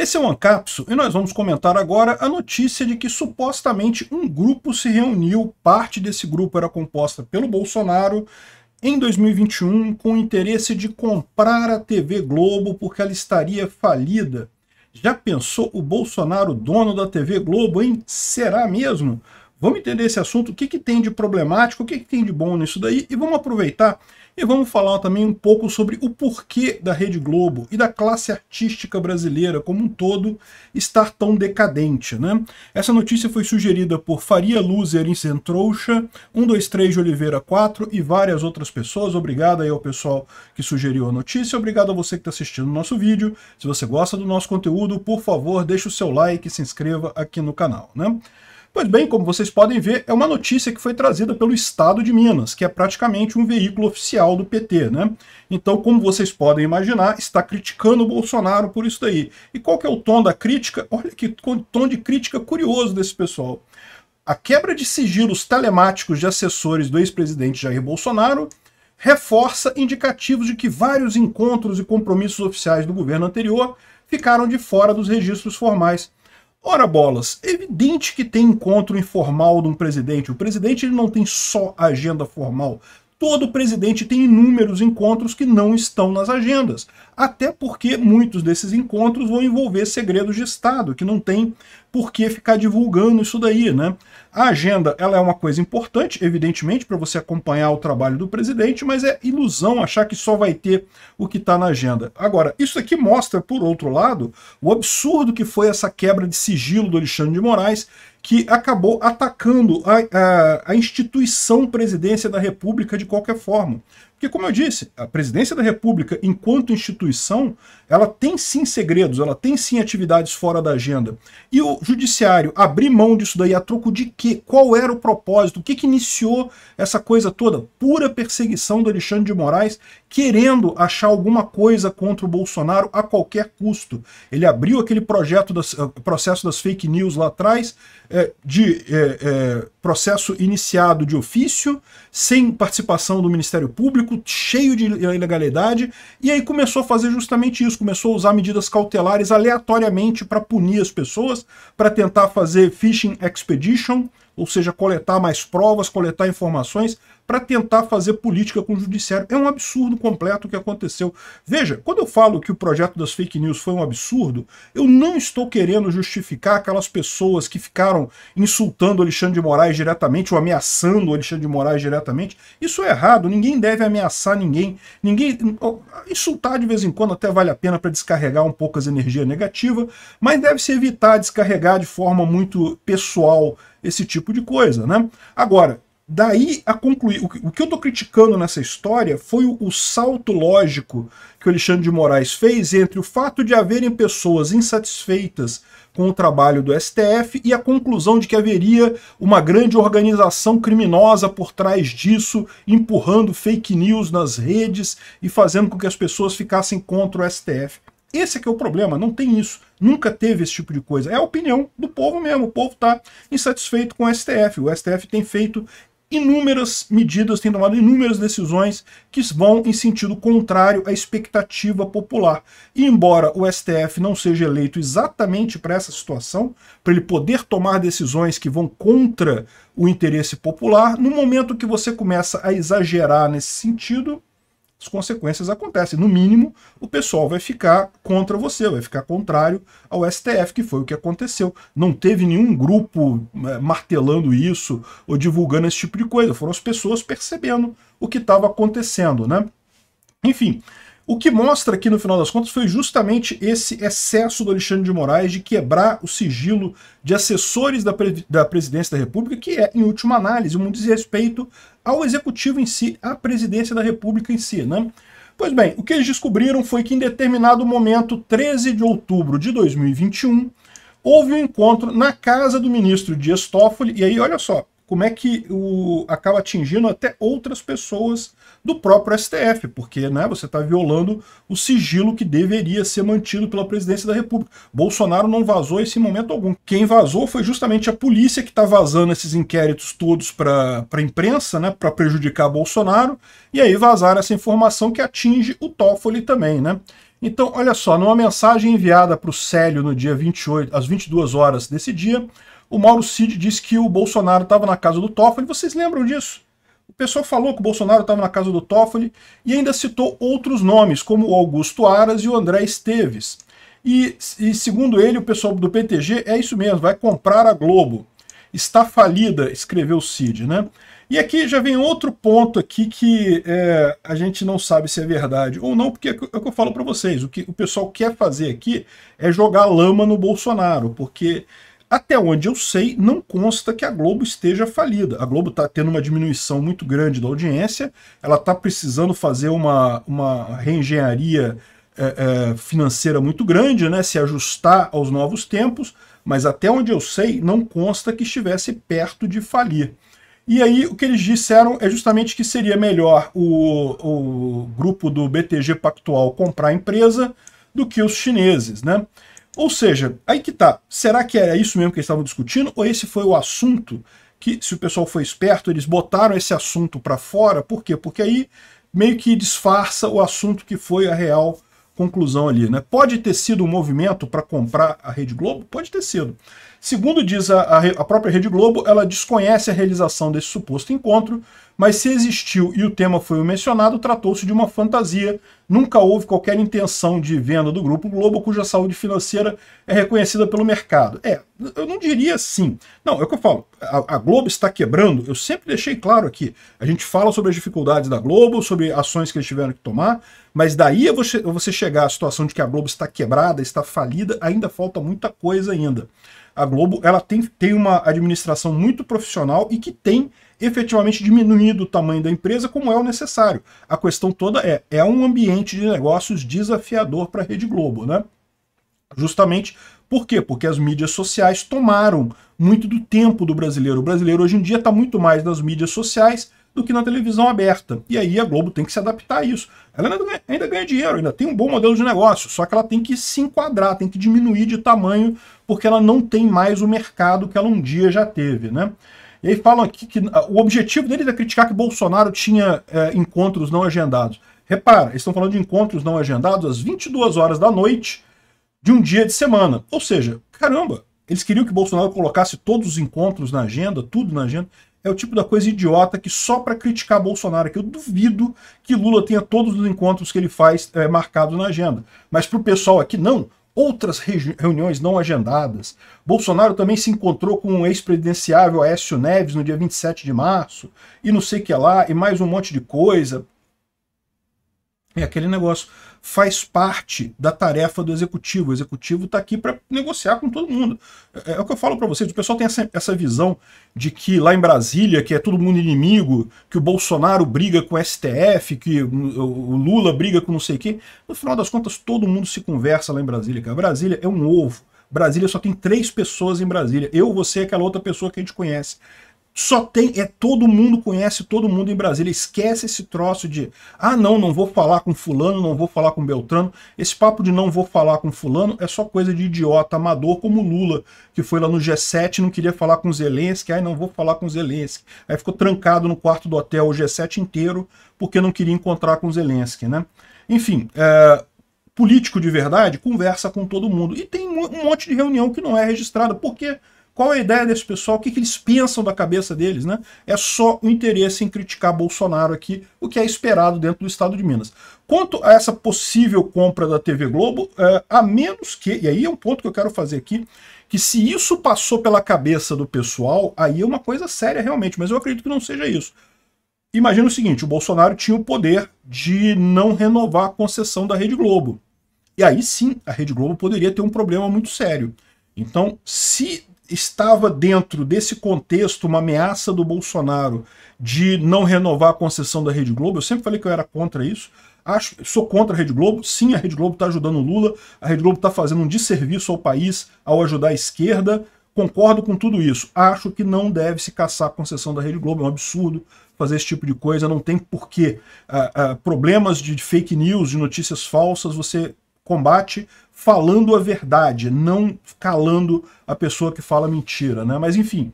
Esse é o Ancapso e nós vamos comentar agora a notícia de que supostamente um grupo se reuniu, parte desse grupo era composta pelo Bolsonaro, em 2021 com o interesse de comprar a TV Globo porque ela estaria falida. Já pensou o Bolsonaro dono da TV Globo, hein? Será mesmo? Vamos entender esse assunto, o que, que tem de problemático, o que, que tem de bom nisso daí e vamos aproveitar e vamos falar também um pouco sobre o porquê da Rede Globo e da classe artística brasileira como um todo estar tão decadente. Né? Essa notícia foi sugerida por Faria Luzer em Trouxa, 123 de Oliveira 4 e várias outras pessoas. Obrigado aí ao pessoal que sugeriu a notícia. Obrigado a você que está assistindo o nosso vídeo. Se você gosta do nosso conteúdo, por favor, deixe o seu like e se inscreva aqui no canal. Né? Pois bem, como vocês podem ver, é uma notícia que foi trazida pelo Estado de Minas, que é praticamente um veículo oficial do PT, né? Então, como vocês podem imaginar, está criticando o Bolsonaro por isso daí. E qual que é o tom da crítica? Olha que tom de crítica curioso desse pessoal. A quebra de sigilos telemáticos de assessores do ex-presidente Jair Bolsonaro reforça indicativos de que vários encontros e compromissos oficiais do governo anterior ficaram de fora dos registros formais Ora bolas, evidente que tem encontro informal de um presidente. O presidente ele não tem só agenda formal todo presidente tem inúmeros encontros que não estão nas agendas, até porque muitos desses encontros vão envolver segredos de Estado, que não tem por que ficar divulgando isso daí, né? A agenda ela é uma coisa importante, evidentemente, para você acompanhar o trabalho do presidente, mas é ilusão achar que só vai ter o que está na agenda. Agora, isso aqui mostra, por outro lado, o absurdo que foi essa quebra de sigilo do Alexandre de Moraes que acabou atacando a, a, a instituição presidência da República de qualquer forma. Porque, como eu disse, a presidência da República, enquanto instituição, ela tem sim segredos, ela tem sim atividades fora da agenda. E o judiciário abrir mão disso daí a troco de quê? Qual era o propósito? O que, que iniciou essa coisa toda? Pura perseguição do Alexandre de Moraes, querendo achar alguma coisa contra o Bolsonaro a qualquer custo. Ele abriu aquele projeto das, eh, processo das fake news lá atrás, é, de é, é, processo iniciado de ofício, sem participação do Ministério Público cheio de ilegalidade, e aí começou a fazer justamente isso, começou a usar medidas cautelares aleatoriamente para punir as pessoas, para tentar fazer fishing expedition, ou seja, coletar mais provas, coletar informações para tentar fazer política com o judiciário. É um absurdo completo o que aconteceu. Veja, quando eu falo que o projeto das fake news foi um absurdo, eu não estou querendo justificar aquelas pessoas que ficaram insultando Alexandre de Moraes diretamente ou ameaçando Alexandre de Moraes diretamente. Isso é errado, ninguém deve ameaçar ninguém. Ninguém insultar de vez em quando até vale a pena para descarregar um pouco as energias negativas, mas deve se evitar descarregar de forma muito pessoal esse tipo de coisa, né? Agora, daí a concluir, o que eu estou criticando nessa história foi o, o, salto lógico que o Alexandre de Moraes fez entre o fato de haverem pessoas insatisfeitas com o trabalho do STF e a conclusão de que haveria uma grande organização criminosa por trás disso, empurrando fake news nas redes e fazendo com que as pessoas ficassem contra o STF. Esse é que é o problema, não tem isso. Nunca teve esse tipo de coisa. É a opinião do povo mesmo. O povo está insatisfeito com o STF. O STF tem feito inúmeras medidas, tem tomado inúmeras decisões que vão em sentido contrário à expectativa popular. E embora o STF não seja eleito exatamente para essa situação, para ele poder tomar decisões que vão contra o interesse popular, no momento que você começa a exagerar nesse sentido, as consequências acontecem. No mínimo, o pessoal vai ficar contra você, vai ficar contrário ao STF, que foi o que aconteceu. Não teve nenhum grupo é, martelando isso ou divulgando esse tipo de coisa. Foram as pessoas percebendo o que estava acontecendo, né? Enfim, o que mostra aqui, no final das contas, foi justamente esse excesso do Alexandre de Moraes de quebrar o sigilo de assessores da, pre da presidência da República, que é, em última análise, um desrespeito ao executivo em si, à presidência da República em si. Né? Pois bem, o que eles descobriram foi que, em determinado momento, 13 de outubro de 2021, houve um encontro na casa do ministro Dias Toffoli, e aí, olha só, como é que o, acaba atingindo até outras pessoas do próprio STF, porque né, você está violando o sigilo que deveria ser mantido pela presidência da República. Bolsonaro não vazou esse momento algum. Quem vazou foi justamente a polícia que está vazando esses inquéritos todos para a imprensa, né, para prejudicar Bolsonaro, e aí vazaram essa informação que atinge o Toffoli também. Né? Então, olha só, numa mensagem enviada para o Célio no dia 28, às 22 horas desse dia, o Mauro Cid disse que o Bolsonaro estava na casa do Toffoli. Vocês lembram disso? O pessoal falou que o Bolsonaro estava na casa do Toffoli e ainda citou outros nomes, como o Augusto Aras e o André Esteves. E, e segundo ele, o pessoal do PTG é isso mesmo, vai comprar a Globo. Está falida, escreveu o Cid, né? E aqui já vem outro ponto aqui que é, a gente não sabe se é verdade ou não, porque é o que eu é falo para vocês, o que o pessoal quer fazer aqui é jogar lama no Bolsonaro, porque até onde eu sei, não consta que a Globo esteja falida. A Globo está tendo uma diminuição muito grande da audiência, ela está precisando fazer uma, uma reengenharia é, é, financeira muito grande, né, se ajustar aos novos tempos, mas até onde eu sei, não consta que estivesse perto de falir. E aí o que eles disseram é justamente que seria melhor o, o grupo do BTG Pactual comprar a empresa do que os chineses, né? Ou seja, aí que tá. Será que era isso mesmo que eles estavam discutindo? Ou esse foi o assunto que, se o pessoal foi esperto, eles botaram esse assunto para fora? Por quê? Porque aí meio que disfarça o assunto que foi a real conclusão ali. Né? Pode ter sido um movimento para comprar a Rede Globo? Pode ter sido. Segundo diz a, a, a própria Rede Globo, ela desconhece a realização desse suposto encontro, mas se existiu e o tema foi mencionado, tratou-se de uma fantasia. Nunca houve qualquer intenção de venda do Grupo Globo, cuja saúde financeira é reconhecida pelo mercado. É, eu não diria sim. Não, é o que eu falo. A, a Globo está quebrando. Eu sempre deixei claro aqui. A gente fala sobre as dificuldades da Globo, sobre ações que eles tiveram que tomar, mas daí você, você chegar à situação de que a Globo está quebrada, está falida, ainda falta muita coisa ainda a Globo ela tem, tem uma administração muito profissional e que tem efetivamente diminuído o tamanho da empresa como é o necessário. A questão toda é, é um ambiente de negócios desafiador para a Rede Globo, né? Justamente por quê? Porque as mídias sociais tomaram muito do tempo do brasileiro. O brasileiro hoje em dia está muito mais nas mídias sociais do que na televisão aberta. E aí a Globo tem que se adaptar a isso. Ela ainda ganha, ainda ganha dinheiro, ainda tem um bom modelo de negócio, só que ela tem que se enquadrar, tem que diminuir de tamanho, porque ela não tem mais o mercado que ela um dia já teve, né? E aí falam aqui que ah, o objetivo deles é criticar que Bolsonaro tinha é, encontros não agendados. Repara, eles estão falando de encontros não agendados às 22 horas da noite de um dia de semana. Ou seja, caramba, eles queriam que Bolsonaro colocasse todos os encontros na agenda, tudo na agenda é o tipo da coisa idiota que só para criticar Bolsonaro, que eu duvido que Lula tenha todos os encontros que ele faz é, marcados na agenda. Mas para o pessoal aqui, não. Outras reuniões não agendadas. Bolsonaro também se encontrou com o ex-presidenciável Aécio Neves no dia 27 de março, e não sei o que lá, e mais um monte de coisa. É aquele negócio. Faz parte da tarefa do executivo. O executivo está aqui para negociar com todo mundo. É, é, é o que eu falo para vocês. O pessoal tem essa, essa visão de que lá em Brasília, que é todo mundo inimigo, que o Bolsonaro briga com o STF, que o, o Lula briga com não sei quem. No final das contas, todo mundo se conversa lá em Brasília. Cara. Brasília é um ovo. Brasília só tem três pessoas em Brasília. Eu, você e aquela outra pessoa que a gente conhece só tem, é todo mundo conhece todo mundo em Brasília. Esquece esse troço de, ah não, não vou falar com fulano, não vou falar com Beltrano. Esse papo de não vou falar com fulano é só coisa de idiota amador como Lula, que foi lá no G7 e não queria falar com Zelensky, aí não vou falar com Zelensky. Aí ficou trancado no quarto do hotel o G7 inteiro porque não queria encontrar com Zelensky, né? Enfim, é, político de verdade conversa com todo mundo. E tem um monte de reunião que não é registrada, porque... quê? Qual é a ideia desse pessoal? O que, que eles pensam da cabeça deles? Né? É só o interesse em criticar Bolsonaro aqui, o que é esperado dentro do estado de Minas. Quanto a essa possível compra da TV Globo, é, a menos que, e aí é um ponto que eu quero fazer aqui, que se isso passou pela cabeça do pessoal, aí é uma coisa séria realmente, mas eu acredito que não seja isso. Imagina o seguinte, o Bolsonaro tinha o poder de não renovar a concessão da Rede Globo. E aí sim, a Rede Globo poderia ter um problema muito sério. Então, se estava dentro desse contexto uma ameaça do Bolsonaro de não renovar a concessão da Rede Globo. Eu sempre falei que eu era contra isso. Acho, sou contra a Rede Globo. Sim, a Rede Globo está ajudando o Lula. A Rede Globo está fazendo um desserviço ao país ao ajudar a esquerda. Concordo com tudo isso. Acho que não deve se caçar a concessão da Rede Globo. É um absurdo fazer esse tipo de coisa. Não tem porquê. Ah, ah, problemas de fake news, de notícias falsas, você combate falando a verdade, não calando a pessoa que fala mentira, né? Mas enfim,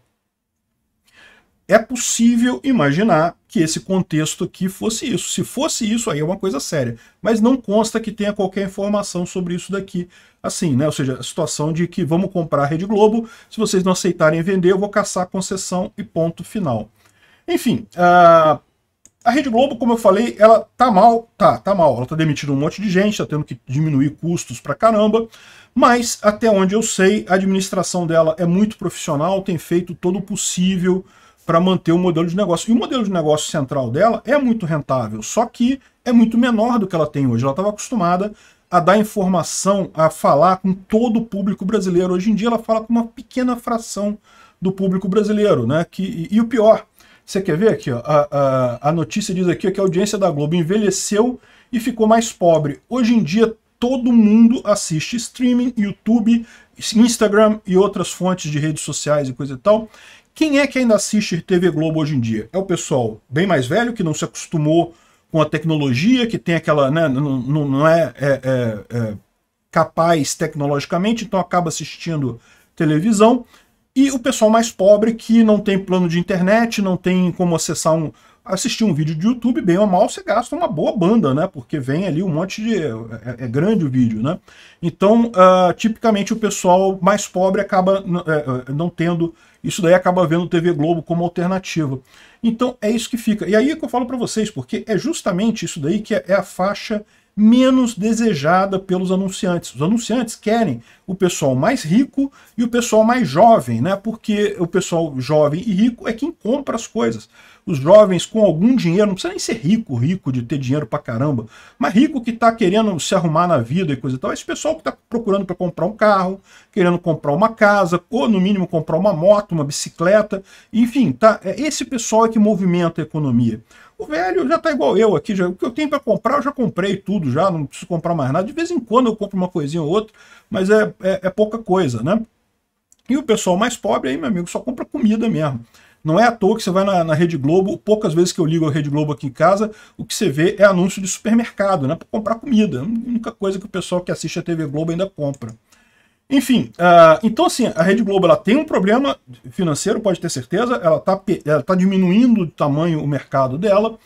é possível imaginar que esse contexto aqui fosse isso. Se fosse isso, aí é uma coisa séria. Mas não consta que tenha qualquer informação sobre isso daqui. Assim, né? Ou seja, a situação de que vamos comprar a Rede Globo, se vocês não aceitarem vender, eu vou caçar a concessão e ponto final. Enfim, ah, a Rede Globo, como eu falei, ela tá mal, tá, tá mal. Ela tá demitindo um monte de gente, tá tendo que diminuir custos pra caramba. Mas, até onde eu sei, a administração dela é muito profissional, tem feito todo o possível para manter o modelo de negócio. E o modelo de negócio central dela é muito rentável, só que é muito menor do que ela tem hoje. Ela estava acostumada a dar informação, a falar com todo o público brasileiro. Hoje em dia ela fala com uma pequena fração do público brasileiro, né? Que, e, e o pior, você quer ver aqui, ó, a, a, a notícia diz aqui que a audiência da Globo envelheceu e ficou mais pobre. Hoje em dia, todo mundo assiste streaming, YouTube, Instagram e outras fontes de redes sociais e coisa e tal. Quem é que ainda assiste TV Globo hoje em dia? É o pessoal bem mais velho, que não se acostumou com a tecnologia, que tem aquela, né, não, não é, é, é, é capaz tecnologicamente, então acaba assistindo televisão. E o pessoal mais pobre que não tem plano de internet, não tem como acessar um, assistir um vídeo de YouTube, bem ou mal, você gasta uma boa banda, né? Porque vem ali um monte de... é, é grande o vídeo, né? Então, uh, tipicamente o pessoal mais pobre acaba é, é, não tendo... Isso daí acaba vendo TV Globo como alternativa. Então, é isso que fica. E aí é que eu falo para vocês, porque é justamente isso daí que é, é a faixa menos desejada pelos anunciantes. Os anunciantes querem o pessoal mais rico e o pessoal mais jovem, né? Porque o pessoal jovem e rico é quem compra as coisas. Os jovens com algum dinheiro, não precisa nem ser rico, rico de ter dinheiro pra caramba, mas rico que tá querendo se arrumar na vida e coisa e tal, esse pessoal que tá procurando para comprar um carro, querendo comprar uma casa, ou no mínimo comprar uma moto, uma bicicleta, enfim, tá? É esse pessoal é que movimenta a economia o velho já tá igual eu aqui, já, o que eu tenho para comprar eu já comprei tudo já, não preciso comprar mais nada. De vez em quando eu compro uma coisinha ou outra, mas é, é, é pouca coisa, né? E o pessoal mais pobre aí, meu amigo, só compra comida mesmo. Não é à toa que você vai na, na, Rede Globo, poucas vezes que eu ligo a Rede Globo aqui em casa, o que você vê é anúncio de supermercado, né? Para comprar comida. É a única coisa que o pessoal que assiste a TV Globo ainda compra. Enfim, uh, então assim, a Rede Globo ela tem um problema financeiro, pode ter certeza, ela está ela tá diminuindo de tamanho o mercado dela,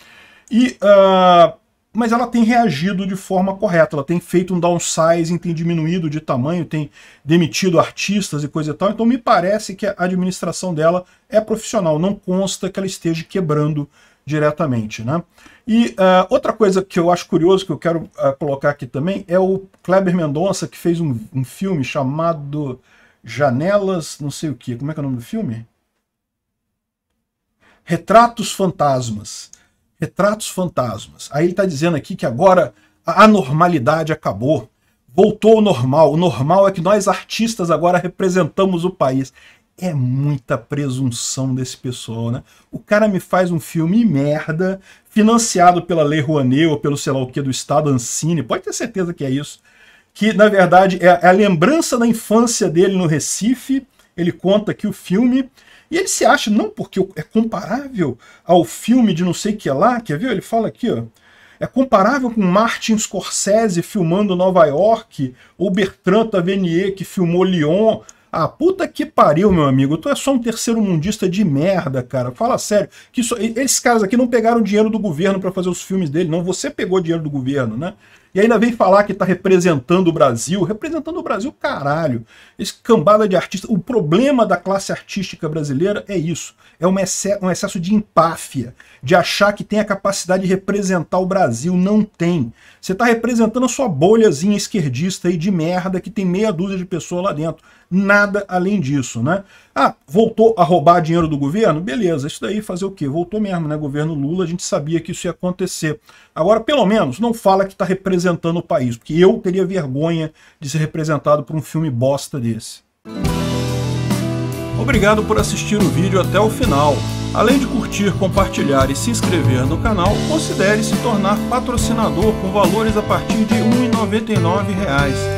e, uh, mas ela tem reagido de forma correta, ela tem feito um downsizing, tem diminuído de tamanho, tem demitido artistas e coisa e tal, então me parece que a administração dela é profissional, não consta que ela esteja quebrando diretamente. Né? E uh, outra coisa que eu acho curioso, que eu quero uh, colocar aqui também, é o Kleber Mendonça, que fez um, um, filme chamado Janelas, não sei o que, como é que é o nome do filme? Retratos Fantasmas. Retratos Fantasmas. Aí ele está dizendo aqui que agora a anormalidade acabou. Voltou ao normal. O normal é que nós artistas agora representamos o país é muita presunção desse pessoal, né? O cara me faz um filme merda, financiado pela Lei Rouanet ou pelo sei lá o que do Estado Ancine, pode ter certeza que é isso. Que, na verdade, é, é a lembrança da infância dele no Recife. Ele conta que o filme. E ele se acha, não porque é comparável ao filme de não sei que lá, quer ver? Ele fala aqui, ó. É comparável com Martin Scorsese filmando Nova York, ou Bertrand Tavernier que filmou Lyon. Ah, puta que pariu, meu amigo. Tu é só um terceiro mundista de merda, cara. Fala sério. Que isso... Esses caras aqui não pegaram dinheiro do governo para fazer os filmes dele, não. Você pegou dinheiro do governo, né? E ainda vem falar que tá representando o Brasil. Representando o Brasil, caralho. Esse cambada de artista. O problema da classe artística brasileira é isso. É um, exce... um excesso de empáfia. De achar que tem a capacidade de representar o Brasil. Não tem. Você tá representando a sua bolhazinha esquerdista aí de merda que tem meia dúzia de pessoas lá dentro nada além disso, né? Ah, voltou a roubar dinheiro do governo? Beleza, isso daí fazer o quê? Voltou mesmo, né? Governo Lula, a gente sabia que isso ia acontecer. Agora, pelo menos, não fala que está representando o país, porque eu teria vergonha de ser representado por um filme bosta desse. Obrigado por assistir o vídeo até o final. Além de curtir, compartilhar e se inscrever no canal, considere se tornar patrocinador com valores a partir de R$ 1,99